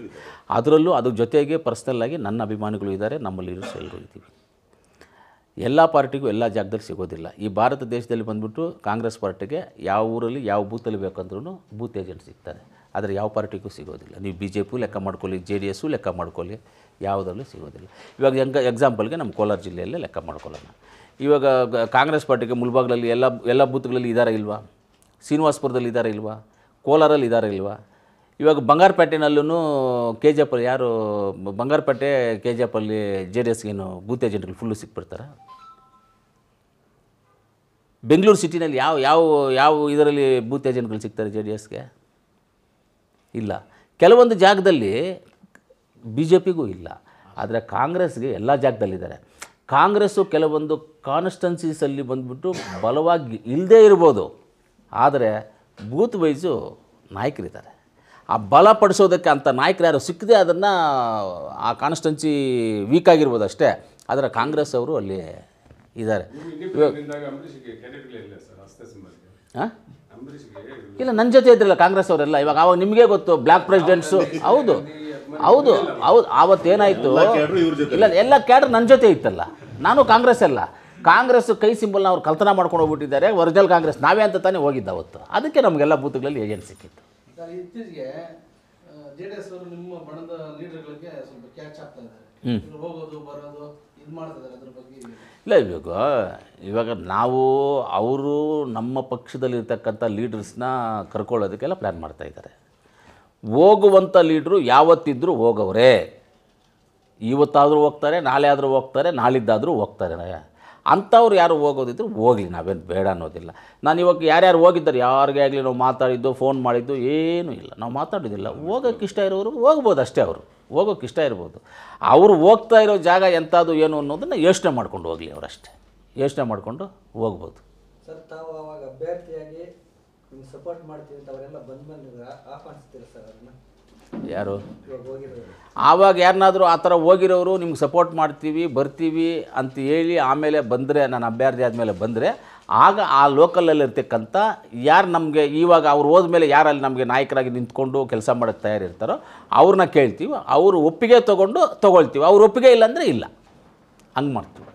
Speaker 1: ಅದರಲ್ಲೂ ಅದ್ರ ಜೊತೆಗೆ ಪರ್ಸ್ನಲ್ಲಾಗಿ ನನ್ನ ಅಭಿಮಾನಿಗಳು ಇದ್ದಾರೆ ನಮ್ಮಲ್ಲಿರೋ ಎಲ್ಲರೂ ಇದ್ದೀವಿ ಎಲ್ಲ ಪಾರ್ಟಿಗೂ ಎಲ್ಲ ಜಾಗದಲ್ಲಿ ಸಿಗೋದಿಲ್ಲ ಈ ಭಾರತ ದೇಶದಲ್ಲಿ ಬಂದುಬಿಟ್ಟು ಕಾಂಗ್ರೆಸ್ ಪಾರ್ಟಿಗೆ ಯಾವ ಊರಲ್ಲಿ ಯಾವ ಬೂತಲ್ಲಿ ಬೇಕಂದ್ರೂ ಬೂತ್ ಏಜೆಂಟ್ ಸಿಗ್ತಾರೆ ಆದರೆ ಯಾವ ಪಾರ್ಟಿಗೂ ಸಿಗೋದಿಲ್ಲ ನೀವು ಬಿ ಜೆ ಪಿ ಲೆಕ್ಕ ಮಾಡ್ಕೊಳ್ಳಿ ಜೆ ಡಿ ಎಸ್ಸು ಲೆಕ್ಕ ಮಾಡ್ಕೊಳ್ಳಿ ಯಾವುದರಲ್ಲೂ ಸಿಗೋದಿಲ್ಲ ಇವಾಗ ಹೆಂಗ ಎಕ್ಸಾಂಪಲ್ಗೆ ನಮ್ಮ ಕೋಲಾರ ಜಿಲ್ಲೆಯಲ್ಲೇ ಲೆಕ್ಕ ಮಾಡ್ಕೊಳ್ಳೋಣ ಇವಾಗ ಕಾಂಗ್ರೆಸ್ ಪಾರ್ಟಿಗೆ ಮುಲ್ಬಾಗ್ಲಲ್ಲಿ ಎಲ್ಲ ಎಲ್ಲ ಬೂತ್ಗಳಲ್ಲಿ ಇದ್ದಾರೆ ಇಲ್ವಾ ಶ್ರೀನಿವಾಸ್ಪುರದಲ್ಲಿ ಇದ್ದಾರೆ ಇಲ್ವಾ ಕೋಲಾರಲ್ಲಿ ಇದ್ದಾರೆ ಇಲ್ವಾ ಇವಾಗ ಬಂಗಾರಪೇಟೆನಲ್ಲೂ ಕೆ ಜಿ ಎಫಲ್ಲಿ ಯಾರು ಬಂಗಾರಪೇಟೆ ಕೆ ಜಿ ಪಲ್ಲಿ ಜೆ ಡಿ ಎಸ್ಗೇನು ಬೂತ್ ಏಜೆಂಟ್ಗಳು ಫುಲ್ಲು ಸಿಕ್ಬಿಡ್ತಾರೆ ಬೆಂಗಳೂರು ಸಿಟಿನಲ್ಲಿ ಯಾವ ಯಾವ ಯಾವ ಇದರಲ್ಲಿ ಬೂತ್ ಏಜೆಂಟ್ಗಳು ಸಿಗ್ತಾರೆ ಜೆ ಡಿ ಎಸ್ಗೆ ಇಲ್ಲ ಕೆಲವೊಂದು ಜಾಗದಲ್ಲಿ ಬಿ ಜೆ ಪಿಗೂ ಇಲ್ಲ ಆದರೆ ಕಾಂಗ್ರೆಸ್ಗೆ ಎಲ್ಲ ಜಾಗದಲ್ಲಿದ್ದಾರೆ ಕಾಂಗ್ರೆಸ್ಸು ಕೆಲವೊಂದು ಕಾನ್ಸ್ಟನ್ಸೀಸಲ್ಲಿ ಬಂದುಬಿಟ್ಟು ಬಲವಾಗಿ ಇಲ್ಲದೇ ಇರ್ಬೋದು ಆದರೆ ಬೂತ್ ವೈಸು ನಾಯಕರಿದ್ದಾರೆ ಆ ಬಲಪಡಿಸೋದಕ್ಕೆ ಅಂಥ ನಾಯಕರು ಯಾರು ಸಿಕ್ಕದೆ ಅದನ್ನು ಆ ಕಾನ್ಸ್ಟನ್ಸಿ ವೀಕ್ ಆಗಿರ್ಬೋದು ಅಷ್ಟೇ ಆದರೆ ಕಾಂಗ್ರೆಸ್ ಅವರು ಅಲ್ಲಿ ಇದ್ದಾರೆ ಹಾಂ ಇಲ್ಲ ನನ್ನ ಜೊತೆ ಇದ್ರಲ್ಲ ಕಾಂಗ್ರೆಸ್ ಅವರೆಲ್ಲ ಇವಾಗ ಅವಾಗ ನಿಮಗೆ ಗೊತ್ತು ಬ್ಲಾಕ್ ಪ್ರೆಸಿಡೆಂಟ್ಸು ಹೌದು ಹೌದು ಹೌದು ಆವತ್ತೇನಾಯಿತು ಇಲ್ಲ ಎಲ್ಲ ಕ್ಯಾಡ್ರ್ ನನ್ನ ಜೊತೆ ಇತ್ತಲ್ಲ ನಾನು ಕಾಂಗ್ರೆಸ್ ಅಲ್ಲ ಕಾಂಗ್ರೆಸ್ ಕೈ ಸಿಂಬಲ್ನ ಅವ್ರು ಕಲ್ತನ ಮಾಡ್ಕೊಂಡು ಹೋಗ್ಬಿಟ್ಟಿದ್ದಾರೆ ಒರಿಜಿನಲ್ ಕಾಂಗ್ರೆಸ್ ನಾವೇ ಅಂತ ತಾನೇ ಹೋಗಿದ್ದ ಅವತ್ತು ಅದಕ್ಕೆ ನಮಗೆಲ್ಲ ಬೂತ್ಗಳಲ್ಲಿ ಏಜೆಂಟ್ ಸಿಕ್ಕಿತ್ತು ಇತ್ತೀಚೆಗೆ ಜೆ ಡಿ ಎಸ್ ಅವರು ನಿಮ್ಮ ಬಣದ ಲೀಡರ್ಗಳಿಗೆ ಸ್ವಲ್ಪ ಕ್ಯಾಚ್ ಆಗ್ತಾ ಹೋಗೋದು ಬರೋದು ಇಲ್ಲ ಇವಾಗ ಇವಾಗ ನಾವು ಅವರು ನಮ್ಮ ಪಕ್ಷದಲ್ಲಿರ್ತಕ್ಕಂಥ ಲೀಡರ್ಸ್ನ ಕರ್ಕೊಳ್ಳೋದಕ್ಕೆಲ್ಲ ಪ್ಲ್ಯಾನ್ ಮಾಡ್ತಾ ಇದ್ದಾರೆ ಹೋಗುವಂಥ ಲೀಡ್ರು ಯಾವತ್ತಿದ್ದರೂ ಹೋಗವ್ರೆ ಇವತ್ತಾದರೂ ಹೋಗ್ತಾರೆ ನಾಳೆ ಆದರೂ ಹೋಗ್ತಾರೆ ನಾಳಿದ್ದಾದರೂ ಹೋಗ್ತಾರೆ ಅಂಥವ್ರು ಯಾರು ಹೋಗೋದಿದ್ರು ಹೋಗಲಿ ನಾವೇನು ಬೇಡ ಅನ್ನೋದಿಲ್ಲ ನಾನು ಇವಾಗ ಯಾರ್ಯಾರು ಹೋಗಿದ್ದಾರೆ ಯಾರಿಗೆ ಆಗಲಿ ನಾವು ಮಾತಾಡಿದ್ದು ಫೋನ್ ಮಾಡಿದ್ದು ಏನೂ ಇಲ್ಲ ನಾವು ಮಾತಾಡೋದಿಲ್ಲ ಹೋಗೋಕ್ಕಿಷ್ಟ ಇಷ್ಟ ಇರೋರು ಹೋಗ್ಬೋದು ಅಷ್ಟೇ ಅವರು ಹೋಗೋಕೆ ಇಷ್ಟ ಇರ್ಬೋದು ಅವರು ಹೋಗ್ತಾ ಇರೋ ಜಾಗ ಎಂಥದ್ದು ಏನು ಅನ್ನೋದನ್ನು ಯೋಚನೆ ಮಾಡ್ಕೊಂಡು ಹೋಗಲಿ ಅವರಷ್ಟೇ ಯೋಚನೆ ಮಾಡಿಕೊಂಡು ಹೋಗ್ಬೋದು ಸರ್ ತಾವು ಅವಾಗ ಅಭ್ಯರ್ಥಿಯಾಗಿ ಸಪೋರ್ಟ್ ಮಾಡ್ತೀವಿ ಸರ್ ಯಾರು ಆವಾಗ ಯಾರನ್ನಾದರೂ ಆ ಥರ ಹೋಗಿರೋರು ನಿಮ್ಗೆ ಸಪೋರ್ಟ್ ಮಾಡ್ತೀವಿ ಬರ್ತೀವಿ ಅಂತ ಹೇಳಿ ಆಮೇಲೆ ಬಂದರೆ ನಾನು ಅಭ್ಯರ್ಥಿ ಆದಮೇಲೆ ಬಂದರೆ ಆಗ ಆ ಲೋಕಲಲ್ಲಿರ್ತಕ್ಕಂಥ ಯಾರು ನಮಗೆ ಇವಾಗ ಅವ್ರು ಮೇಲೆ ಯಾರಲ್ಲಿ ನಮಗೆ ನಾಯಕರಾಗಿ ನಿಂತ್ಕೊಂಡು ಕೆಲಸ ಮಾಡೋಕ್ಕೆ ತಯಾರಿರ್ತಾರೋ ಅವ್ರನ್ನ ಕೇಳ್ತೀವಿ ಅವರು ಒಪ್ಪಿಗೆ ತೊಗೊಂಡು ತೊಗೊಳ್ತೀವಿ ಅವ್ರ ಒಪ್ಪಿಗೆ ಇಲ್ಲಾಂದರೆ ಇಲ್ಲ ಹಂಗೆ ಮಾಡ್ತೀವಿ